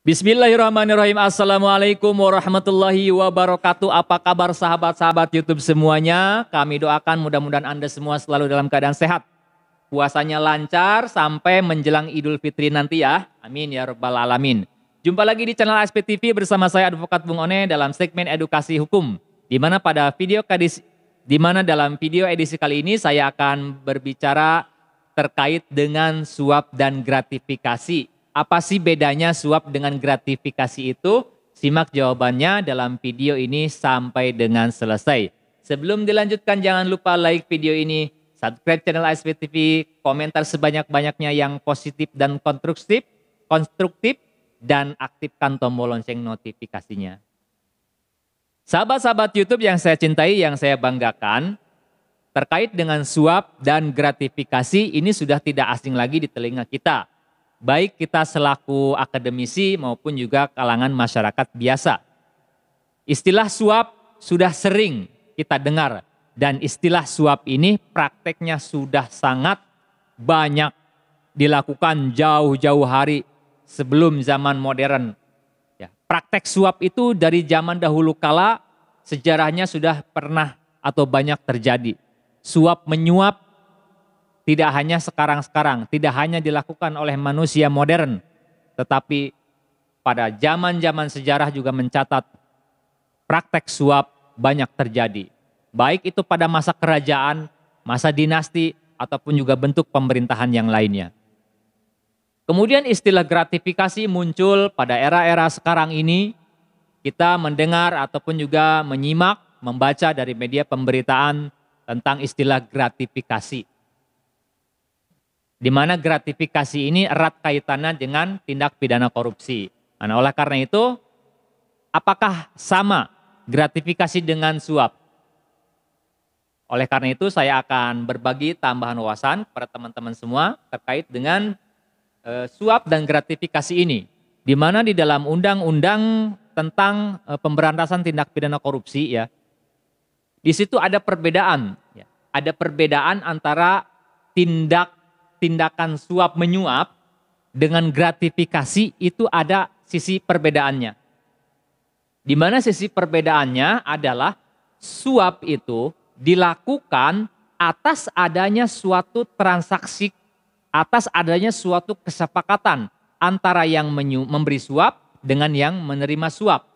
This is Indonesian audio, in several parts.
Bismillahirrahmanirrahim. Assalamualaikum warahmatullahi wabarakatuh. Apa kabar sahabat-sahabat YouTube semuanya? Kami doakan mudah-mudahan Anda semua selalu dalam keadaan sehat. Puasanya lancar sampai menjelang Idul Fitri nanti ya. Amin ya rabbal alamin. Jumpa lagi di channel SPTV bersama saya Advokat Bung One dalam segmen edukasi hukum. Di mana pada video kadis di mana dalam video edisi kali ini saya akan berbicara terkait dengan suap dan gratifikasi apa sih bedanya suap dengan gratifikasi itu? Simak jawabannya dalam video ini sampai dengan selesai. Sebelum dilanjutkan jangan lupa like video ini, subscribe channel SPTV, komentar sebanyak-banyaknya yang positif dan konstruktif, konstruktif dan aktifkan tombol lonceng notifikasinya. Sahabat-sahabat YouTube yang saya cintai, yang saya banggakan, terkait dengan suap dan gratifikasi ini sudah tidak asing lagi di telinga kita baik kita selaku akademisi maupun juga kalangan masyarakat biasa. Istilah suap sudah sering kita dengar dan istilah suap ini prakteknya sudah sangat banyak dilakukan jauh-jauh hari sebelum zaman modern. Ya, praktek suap itu dari zaman dahulu kala sejarahnya sudah pernah atau banyak terjadi. Suap menyuap tidak hanya sekarang-sekarang, tidak hanya dilakukan oleh manusia modern, tetapi pada zaman-zaman sejarah juga mencatat praktek suap banyak terjadi. Baik itu pada masa kerajaan, masa dinasti, ataupun juga bentuk pemerintahan yang lainnya. Kemudian istilah gratifikasi muncul pada era-era sekarang ini. Kita mendengar ataupun juga menyimak, membaca dari media pemberitaan tentang istilah gratifikasi di mana gratifikasi ini erat kaitannya dengan tindak pidana korupsi. Nah, oleh karena itu, apakah sama gratifikasi dengan suap? Oleh karena itu, saya akan berbagi tambahan wawasan kepada teman-teman semua terkait dengan e, suap dan gratifikasi ini. Di mana di dalam undang-undang tentang e, pemberantasan tindak pidana korupsi ya, di situ ada perbedaan, ya. ada perbedaan antara tindak tindakan suap menyuap dengan gratifikasi itu ada sisi perbedaannya. Di mana sisi perbedaannya adalah suap itu dilakukan atas adanya suatu transaksi, atas adanya suatu kesepakatan antara yang memberi suap dengan yang menerima suap.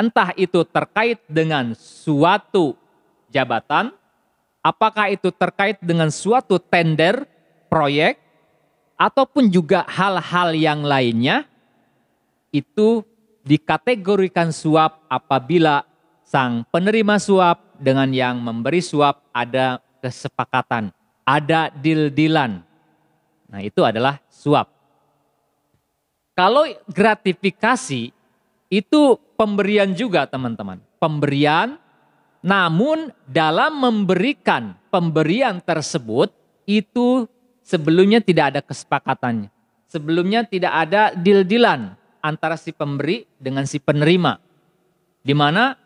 Entah itu terkait dengan suatu jabatan, apakah itu terkait dengan suatu tender proyek ataupun juga hal-hal yang lainnya itu dikategorikan suap apabila sang penerima suap dengan yang memberi suap ada kesepakatan, ada dildilan Nah, itu adalah suap. Kalau gratifikasi itu pemberian juga, teman-teman. Pemberian namun dalam memberikan pemberian tersebut itu Sebelumnya tidak ada kesepakatannya. Sebelumnya tidak ada deal-dealan antara si pemberi dengan si penerima. Di mana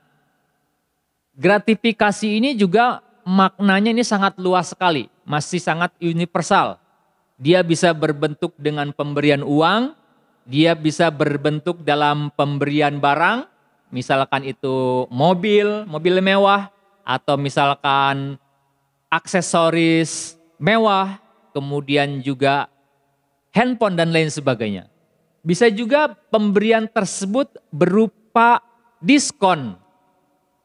gratifikasi ini juga maknanya ini sangat luas sekali, masih sangat universal. Dia bisa berbentuk dengan pemberian uang, dia bisa berbentuk dalam pemberian barang, misalkan itu mobil, mobil mewah, atau misalkan aksesoris mewah, kemudian juga handphone dan lain sebagainya. Bisa juga pemberian tersebut berupa diskon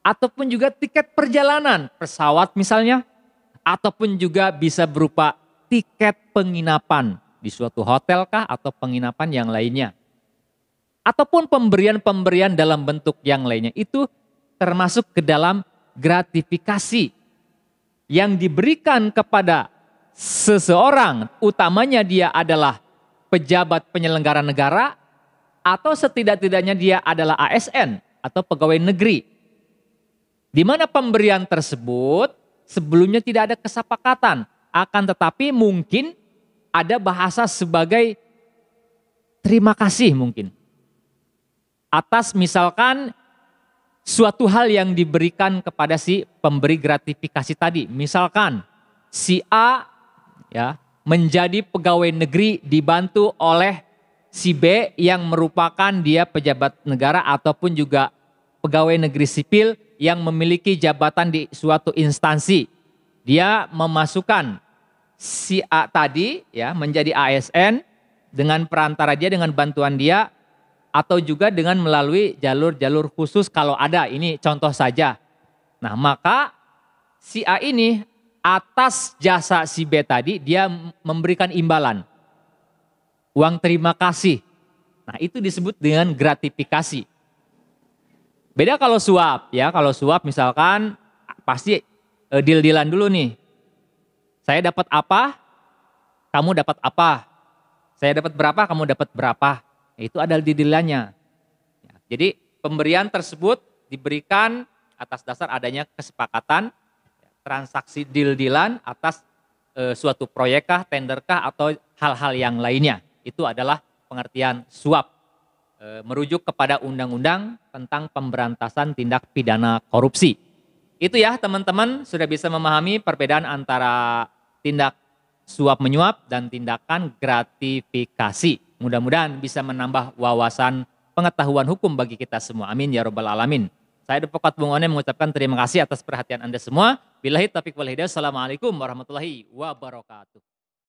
ataupun juga tiket perjalanan pesawat misalnya ataupun juga bisa berupa tiket penginapan di suatu hotel kah atau penginapan yang lainnya. Ataupun pemberian-pemberian dalam bentuk yang lainnya itu termasuk ke dalam gratifikasi yang diberikan kepada seseorang, utamanya dia adalah pejabat penyelenggara negara, atau setidak-tidaknya dia adalah ASN atau pegawai negeri, di mana pemberian tersebut sebelumnya tidak ada kesepakatan, akan tetapi mungkin ada bahasa sebagai terima kasih mungkin atas misalkan suatu hal yang diberikan kepada si pemberi gratifikasi tadi. Misalkan si A ya menjadi pegawai negeri dibantu oleh si B yang merupakan dia pejabat negara ataupun juga pegawai negeri sipil yang memiliki jabatan di suatu instansi. Dia memasukkan si A tadi ya menjadi ASN dengan perantara dia dengan bantuan dia atau juga dengan melalui jalur-jalur khusus kalau ada. Ini contoh saja. Nah, maka si A ini atas jasa si B tadi dia memberikan imbalan. Uang terima kasih. Nah, itu disebut dengan gratifikasi. Beda kalau suap ya, kalau suap misalkan pasti e, deal-dealan dulu nih. Saya dapat apa? Kamu dapat apa? Saya dapat berapa? Kamu dapat berapa? Nah, itu adalah deal-dealannya. jadi pemberian tersebut diberikan atas dasar adanya kesepakatan transaksi deal-dealan atas e, suatu tender tenderkah, atau hal-hal yang lainnya. Itu adalah pengertian suap e, merujuk kepada undang-undang tentang pemberantasan tindak pidana korupsi. Itu ya teman-teman sudah bisa memahami perbedaan antara tindak suap menyuap dan tindakan gratifikasi. Mudah-mudahan bisa menambah wawasan pengetahuan hukum bagi kita semua. Amin ya robbal alamin. Saya Dupokat Bungone mengucapkan terima kasih atas perhatian Anda semua. Bila hitapik wal hidayah. Assalamualaikum warahmatullahi wabarakatuh.